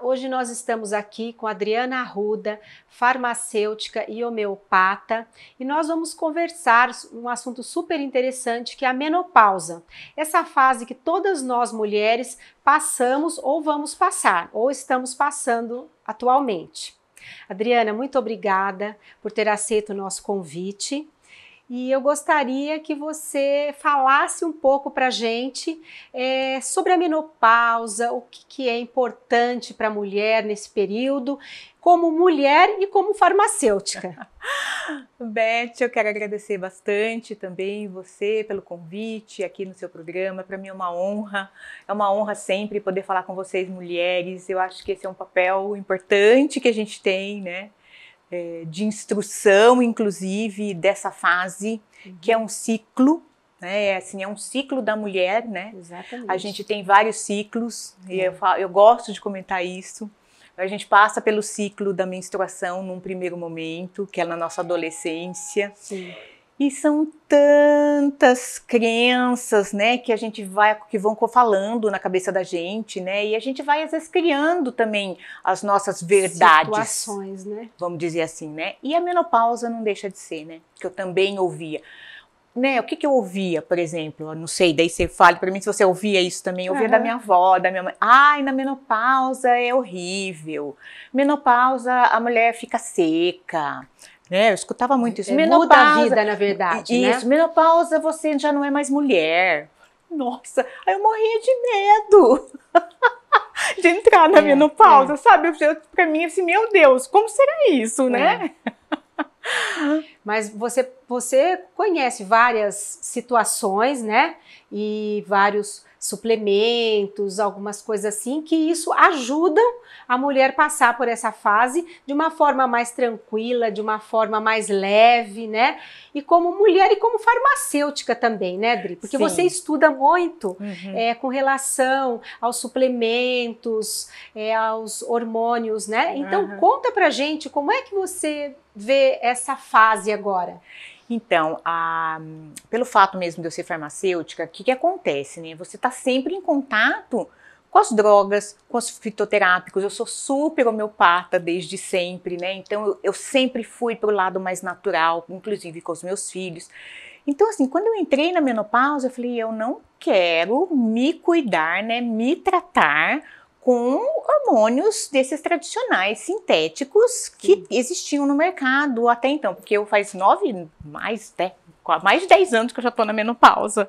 hoje nós estamos aqui com Adriana Arruda, farmacêutica e homeopata, e nós vamos conversar um assunto super interessante que é a menopausa. Essa fase que todas nós mulheres passamos ou vamos passar, ou estamos passando atualmente. Adriana, muito obrigada por ter aceito o nosso convite. E eu gostaria que você falasse um pouco para a gente é, sobre a menopausa, o que, que é importante para a mulher nesse período, como mulher e como farmacêutica. Beth, eu quero agradecer bastante também você pelo convite aqui no seu programa. Para mim é uma honra, é uma honra sempre poder falar com vocês, mulheres. Eu acho que esse é um papel importante que a gente tem, né? é, de instrução, inclusive, dessa fase, uhum. que é um ciclo, né? É, assim, é um ciclo da mulher, né? Exatamente. A gente tem vários ciclos, uhum. e é. eu, falo, eu gosto de comentar isso. A gente passa pelo ciclo da menstruação num primeiro momento, que é na nossa adolescência. Sim. E são tantas crenças, né, que a gente vai, que vão falando na cabeça da gente, né, e a gente vai às vezes criando também as nossas verdades. Situações, né? Vamos dizer assim, né? E a menopausa não deixa de ser, né? Que eu também ouvia. Né, o que, que eu ouvia, por exemplo, eu não sei, daí você fale para mim se você ouvia isso também, eu ouvia uhum. da minha avó, da minha mãe. Ai, na menopausa é horrível. Menopausa a mulher fica seca né eu escutava muito isso. É, menopausa, muda a vida, na verdade. Né? Isso, né? menopausa, você já não é mais mulher. Nossa, aí eu morria de medo de entrar na é, menopausa, é. sabe? para pra mim, assim, meu Deus, como será isso, é. né? Mas você, você conhece várias situações, né? E vários suplementos, algumas coisas assim, que isso ajudam a mulher passar por essa fase de uma forma mais tranquila, de uma forma mais leve, né? E como mulher e como farmacêutica também, né, Dri? Porque Sim. você estuda muito uhum. é, com relação aos suplementos, é, aos hormônios, né? Então, uhum. conta pra gente como é que você vê essa fase agora. Então, a, pelo fato mesmo de eu ser farmacêutica, o que, que acontece, né? Você está sempre em contato com as drogas, com os fitoterápicos. Eu sou super homeopata desde sempre, né? Então eu, eu sempre fui para o lado mais natural, inclusive com os meus filhos. Então, assim, quando eu entrei na menopausa, eu falei, eu não quero me cuidar, né? Me tratar com hormônios desses tradicionais sintéticos que Sim. existiam no mercado até então, porque eu faz nove mais, até né, há mais de 10 anos que eu já tô na menopausa,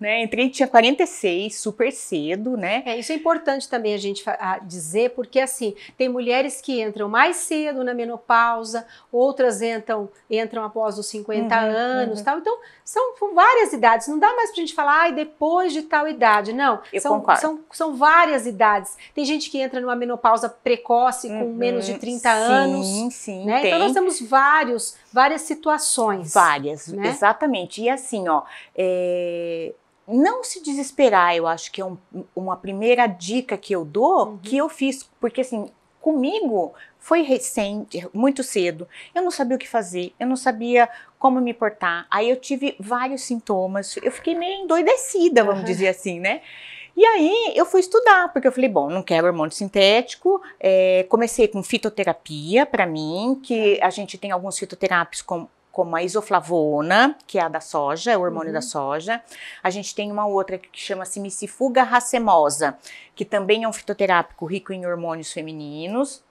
né? Entrei tinha 46, super cedo, né? É, isso é importante também a gente a dizer, porque assim, tem mulheres que entram mais cedo na menopausa, outras entram, entram após os 50 uhum, anos, uhum. tal. Então, são, são, várias idades, não dá mais pra gente falar, ai, ah, depois de tal idade, não. Eu são, concordo. São, são várias idades. Tem gente que entra numa menopausa precoce com uhum, menos de 30 sim, uhum. anos, sim, né? Tem. Então nós temos vários várias situações. Várias, né? exatamente. E assim, ó, é, não se desesperar, eu acho que é um, uma primeira dica que eu dou, uhum. que eu fiz, porque assim, comigo foi recente, muito cedo. Eu não sabia o que fazer, eu não sabia como me portar. Aí eu tive vários sintomas, eu fiquei meio endoidecida, vamos uhum. dizer assim, né? E aí eu fui estudar, porque eu falei, bom, não quero hormônio sintético. É, comecei com fitoterapia para mim, que a gente tem alguns fitoterápicos com como a isoflavona, que é a da soja, é o hormônio uhum. da soja. A gente tem uma outra que chama-se micifuga racemosa, que também é um fitoterápico rico em hormônios femininos.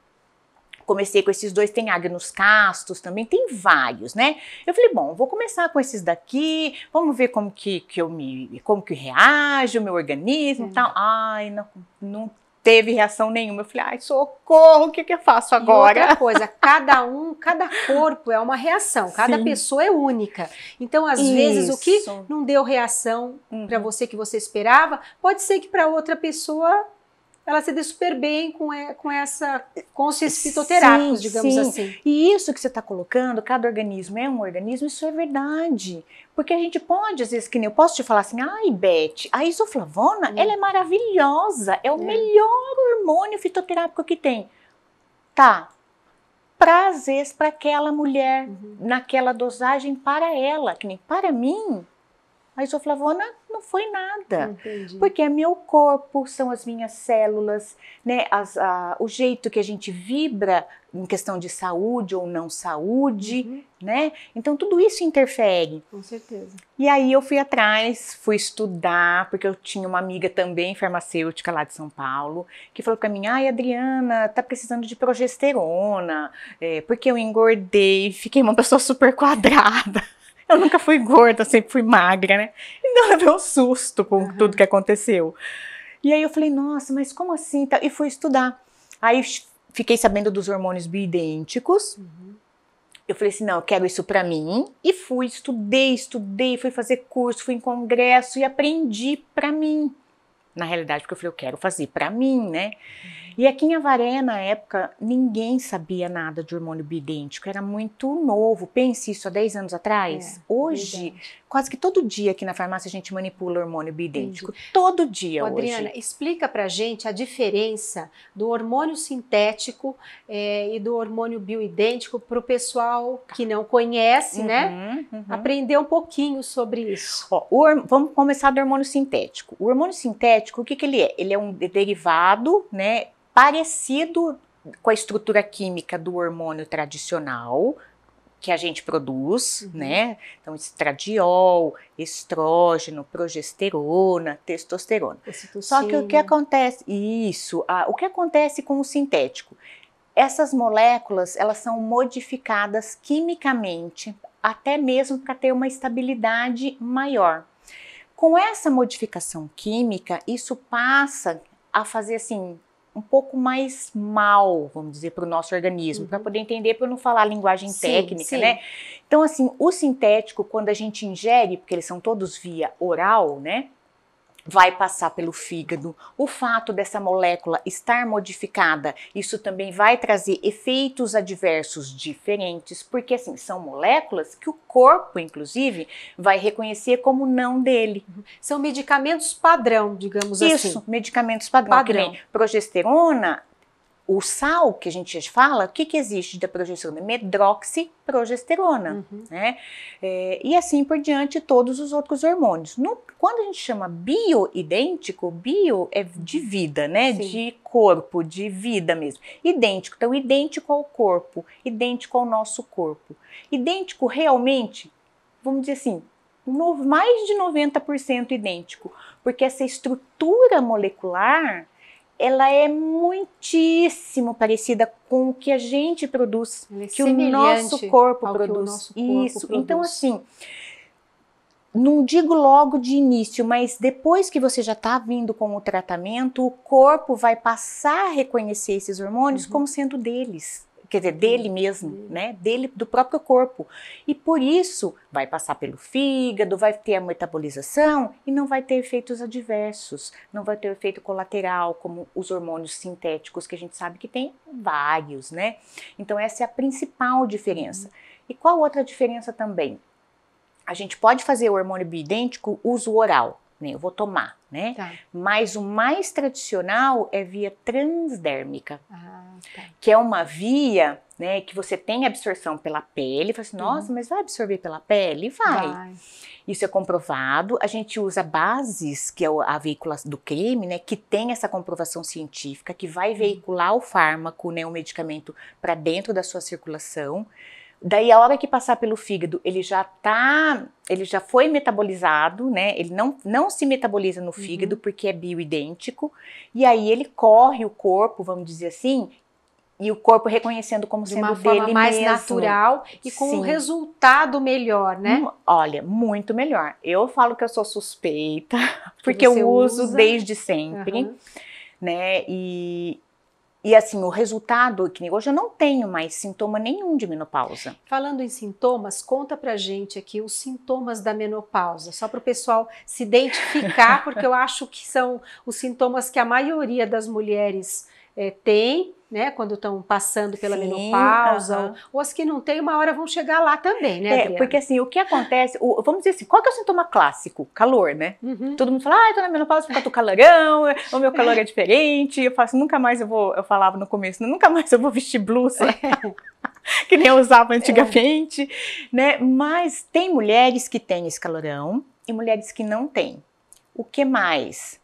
Comecei com esses dois, tem Agnus Castos também, tem vários, né? Eu falei, bom, vou começar com esses daqui, vamos ver como que, que eu me, como que reage o meu organismo e é. tal. Ai, não, não teve reação nenhuma. Eu falei, ai, socorro, o que, que eu faço agora? E outra coisa, cada um, cada corpo é uma reação, cada Sim. pessoa é única. Então, às Isso. vezes, o que não deu reação uhum. para você que você esperava, pode ser que para outra pessoa ela se deu super bem com, com essa com os fitoterápicos, digamos sim. assim. E isso que você está colocando, cada organismo é um organismo, isso é verdade. Porque a gente pode, às vezes, que nem eu posso te falar assim, ai, Beth, a isoflavona, hum. ela é maravilhosa, é o é. melhor hormônio fitoterápico que tem. Tá, prazeres para aquela mulher, uhum. naquela dosagem para ela, que nem para mim, a isoflavona foi nada. Entendi. Porque é meu corpo, são as minhas células, né? As, a, o jeito que a gente vibra em questão de saúde ou não saúde, uhum. né? Então tudo isso interfere. Com certeza. E aí eu fui atrás, fui estudar, porque eu tinha uma amiga também farmacêutica lá de São Paulo, que falou pra mim: "Ai, Adriana, tá precisando de progesterona, é, porque eu engordei, fiquei uma pessoa super quadrada". Eu nunca fui gorda, sempre fui magra, né? Então eu levei um susto com uhum. tudo que aconteceu. E aí eu falei, nossa, mas como assim? E fui estudar. Aí fiquei sabendo dos hormônios bioidênticos. Uhum. Eu falei assim, não, eu quero isso para mim. E fui, estudei, estudei, fui fazer curso, fui em congresso e aprendi para mim. Na realidade, porque eu falei, eu quero fazer para mim, né? Uhum. E aqui em Avaré, na época, ninguém sabia nada de hormônio bidêntico, era muito novo. Pense isso há 10 anos atrás. É, Hoje, bidêntico. quase que todo dia aqui na farmácia a gente manipula hormônio bidêntico. Entendi. Todo dia Ô, Adriana, explica pra gente a diferença do hormônio sintético é, e do hormônio bioidêntico pro pessoal que não conhece, né? uhum, né? Uhum. Aprender um pouquinho sobre isso. Ó, o, vamos começar do hormônio sintético. O hormônio sintético, o que, que ele é? Ele é um derivado, né? parecido com a estrutura química do hormônio tradicional que a gente produz, uhum. né? Então, estradiol, estrógeno, progesterona, testosterona. Só que o que acontece? Isso, a, o que acontece com o sintético? Essas moléculas, elas são modificadas quimicamente, até mesmo para ter uma estabilidade maior. Com essa modificação química, isso passa a fazer assim um pouco mais mal, vamos dizer, para o nosso organismo, uhum. para poder entender, para não falar linguagem sim, técnica, sim. né? Então, assim, o sintético, quando a gente ingere, porque eles são todos via oral, né? vai passar pelo fígado. O fato dessa molécula estar modificada, isso também vai trazer efeitos adversos diferentes, porque assim, são moléculas que o corpo, inclusive, vai reconhecer como não dele. São medicamentos padrão, digamos isso, assim. Isso, medicamentos padrão, padrão. Que progesterona, o sal que a gente fala, o que, que existe da progesterona? Medroxiprogesterona, uhum. né? É, e assim por diante, todos os outros hormônios. No quando a gente chama bioidêntico, bio é de vida, né? Sim. De corpo, de vida mesmo. Idêntico, então idêntico ao corpo, idêntico ao nosso corpo. Idêntico realmente, vamos dizer assim, no, mais de 90% idêntico, porque essa estrutura molecular ela é muitíssimo parecida com o que a gente produz, é que, o nosso, produz. o nosso corpo Isso. Então, produz. Isso. Então assim, não digo logo de início, mas depois que você já está vindo com o tratamento, o corpo vai passar a reconhecer esses hormônios uhum. como sendo deles. Quer dizer, dele uhum. mesmo, né? Dele, do próprio corpo. E por isso vai passar pelo fígado, vai ter a metabolização e não vai ter efeitos adversos, não vai ter efeito colateral, como os hormônios sintéticos que a gente sabe que tem vários, né? Então, essa é a principal diferença. Uhum. E qual outra diferença também? a gente pode fazer o hormônio bioidêntico uso oral, né? Eu vou tomar, né? Tá. Mas o mais tradicional é via transdérmica, ah, tá. que é uma via né, que você tem absorção pela pele. Fala assim, nossa, uhum. mas vai absorver pela pele? Vai. vai. Isso é comprovado. A gente usa bases, que é a veícula do creme, né, que tem essa comprovação científica, que vai uhum. veicular uhum. o fármaco, né, o medicamento para dentro da sua circulação. Daí a hora que passar pelo fígado, ele já tá, ele já foi metabolizado, né? Ele não, não se metaboliza no uhum. fígado uhum. porque é bioidêntico. E aí ele corre o corpo, vamos dizer assim, e o corpo reconhecendo como de sendo uma forma mais mesmo. natural e com Sim. um resultado melhor, né? Olha, muito melhor. Eu falo que eu sou suspeita porque eu uso usa. desde sempre, uhum. né? E e assim, o resultado, que hoje eu não tenho mais sintoma nenhum de menopausa. Falando em sintomas, conta pra gente aqui os sintomas da menopausa, só para o pessoal se identificar, porque eu acho que são os sintomas que a maioria das mulheres é, eh, têm, né, quando estão passando pela Sim, menopausa, ou, as que não têm, uma hora vão chegar lá também, né? É, porque assim, o que acontece, o, vamos dizer assim, qual que é o sintoma clássico? Calor, né? Uhum. Todo mundo fala, ah, eu tô na menopausa porque eu tô calorão, o meu calor é diferente, eu faço, nunca mais eu vou, eu falava no começo, nunca mais eu vou vestir blusa. É. que nem eu usava é. antigamente, é. né? Mas tem mulheres que têm esse calorão e mulheres que não têm. O que mais?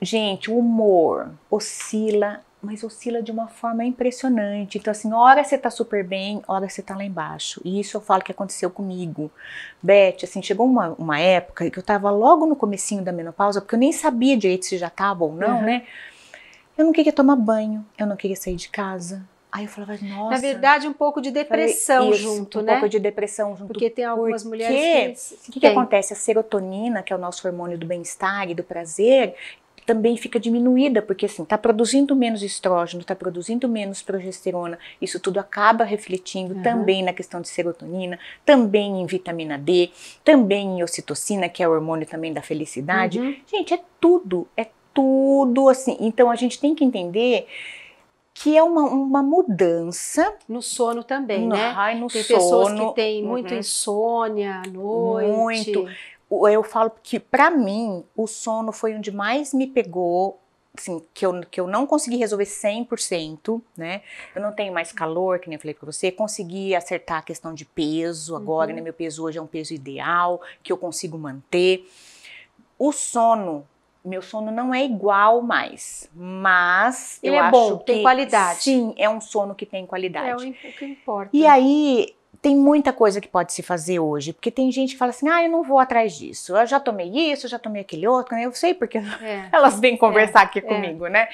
Gente, o humor oscila mas oscila de uma forma impressionante. Então, assim, hora você tá super bem, hora você tá lá embaixo. E isso eu falo que aconteceu comigo. Beth, assim, chegou uma, uma época que eu tava logo no comecinho da menopausa, porque eu nem sabia direito se já tava ou não, uhum. né? Eu não queria tomar banho, eu não queria sair de casa, Aí eu falava, nossa. Na verdade, um pouco de depressão falei, junto, um né? Um pouco de depressão junto. Porque tem algumas porque mulheres que. O que, que, acontece? A serotonina, que é o nosso hormônio do bem-estar e do prazer, também fica diminuída, porque assim, está produzindo menos estrógeno, está produzindo menos progesterona, isso tudo acaba refletindo uhum. também na questão de serotonina, também em vitamina D, também em ocitocina, que é o hormônio também da felicidade. Uhum. Gente, é tudo, é tudo assim. Então a gente tem que entender que é uma, uma mudança. No sono também, no, né? Ai, no tem sono. pessoas que têm muito uhum. insônia à noite. Muito eu falo que para mim o sono foi onde mais me pegou, assim, que eu, que eu não consegui resolver 100%, né? Eu não tenho mais calor, que nem eu falei para você, consegui acertar a questão de peso agora, uhum. né? Meu peso hoje é um peso ideal, que eu consigo manter. O sono meu sono não é igual mais, mas Ele eu é acho bom, que tem qualidade. Sim, é um sono que tem qualidade. É o que importa. E aí tem muita coisa que pode se fazer hoje, porque tem gente que fala assim, ah, eu não vou atrás disso, eu já tomei isso, eu já tomei aquele outro, né? eu sei porque é, elas vêm é, conversar é, aqui é. comigo, né?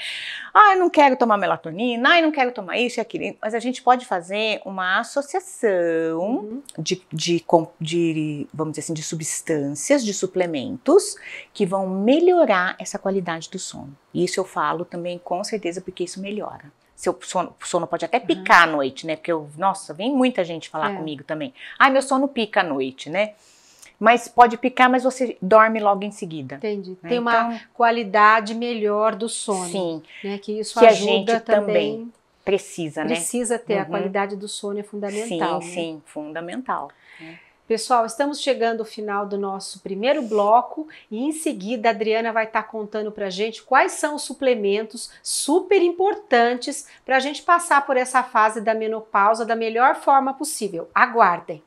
Ah, eu não quero tomar melatonina, ah, eu não quero tomar isso e aquilo, mas a gente pode fazer uma associação uhum. de, de, de, vamos dizer assim, de substâncias, de suplementos, que vão melhorar essa qualidade do sono. E isso eu falo também com certeza, porque isso melhora. Seu sono, sono pode até picar uhum. à noite, né? Porque eu, nossa, vem muita gente falar é. comigo também. Ai, meu sono pica à noite, né? Mas pode picar, mas você dorme logo em seguida. Entendi. Né? Tem uma então, qualidade melhor do sono. Sim. Né? Que isso que ajuda a gente também, precisa, né? Precisa ter, uhum. a qualidade do sono é fundamental. Sim, né? sim, fundamental. Né? Pessoal, estamos chegando ao final do nosso primeiro bloco e em seguida a Adriana vai estar tá contando para a gente quais são os suplementos super importantes para a gente passar por essa fase da menopausa da melhor forma possível. Aguardem!